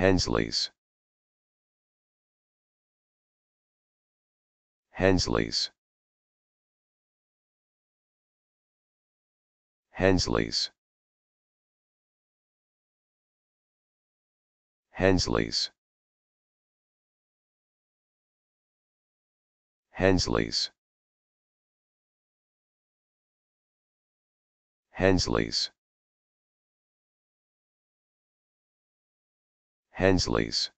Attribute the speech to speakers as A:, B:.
A: Hensleys. Hensleys. Hensleys. Hensleys. Hensleys. Hensleys. Hensley's.